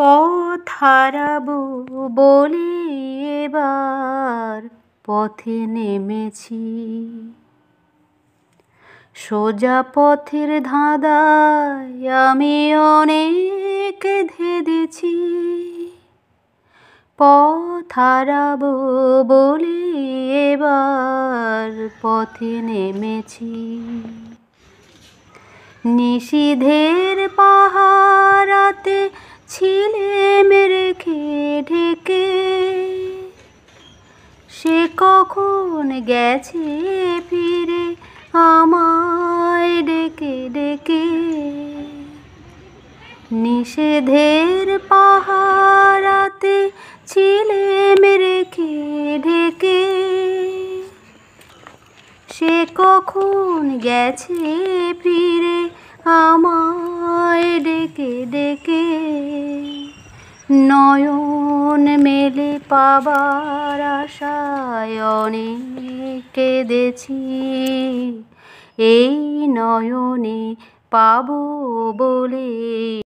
পথ হারাব বলে এবার পথে নেমেছি সোজা পথের ধাঁধায় আমি অনেক ধেদেছি পথ হারাব বলে এবার পথে নেমেছি নিষিধের পাহাড় ছিলে মেরে ঢেকে সে কখন গেছে ফিরে আমায় ডেকে ডেকে নিষেধের পাহারাতে ছিলে মেরে ঢেকে সে কখন গেছে ফিরে আমার নয়ন মেলে পাবার আশায় অনেক কেঁদেছি এই নয়নে পাবো বলে